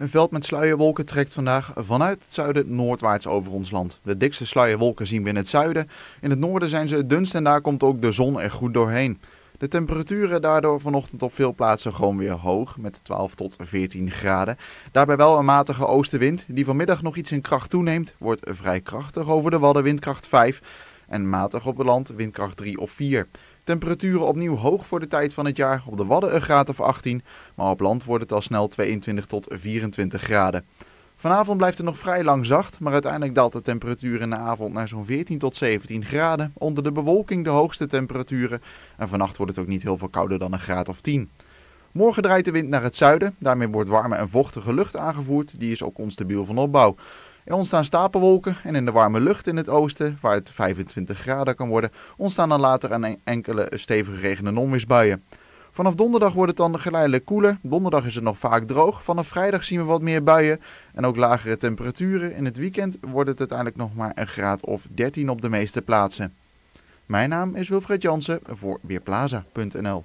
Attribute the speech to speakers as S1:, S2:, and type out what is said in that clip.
S1: Een veld met sluierwolken trekt vandaag vanuit het zuiden noordwaarts over ons land. De dikste sluierwolken zien we in het zuiden. In het noorden zijn ze het dunst en daar komt ook de zon er goed doorheen. De temperaturen daardoor vanochtend op veel plaatsen gewoon weer hoog, met 12 tot 14 graden. Daarbij wel een matige oostenwind, die vanmiddag nog iets in kracht toeneemt, wordt vrij krachtig over de wadden windkracht 5 en matig op het land windkracht 3 of 4. Temperaturen opnieuw hoog voor de tijd van het jaar, op de Wadden een graad of 18, maar op land wordt het al snel 22 tot 24 graden. Vanavond blijft het nog vrij lang zacht, maar uiteindelijk daalt de temperatuur in de avond naar zo'n 14 tot 17 graden. Onder de bewolking de hoogste temperaturen en vannacht wordt het ook niet heel veel kouder dan een graad of 10. Morgen draait de wind naar het zuiden, daarmee wordt warme en vochtige lucht aangevoerd, die is ook onstabiel van opbouw. Er ontstaan stapelwolken en in de warme lucht in het oosten, waar het 25 graden kan worden, ontstaan dan later e- enkele stevige regen- en onweersbuien. Vanaf donderdag wordt het dan geleidelijk koeler. Donderdag is het nog vaak droog. Vanaf vrijdag zien we wat meer buien en ook lagere temperaturen. In het weekend wordt het uiteindelijk nog maar een graad of 13 op de meeste plaatsen. Mijn naam is Wilfred Jansen voor Weerplaza.nl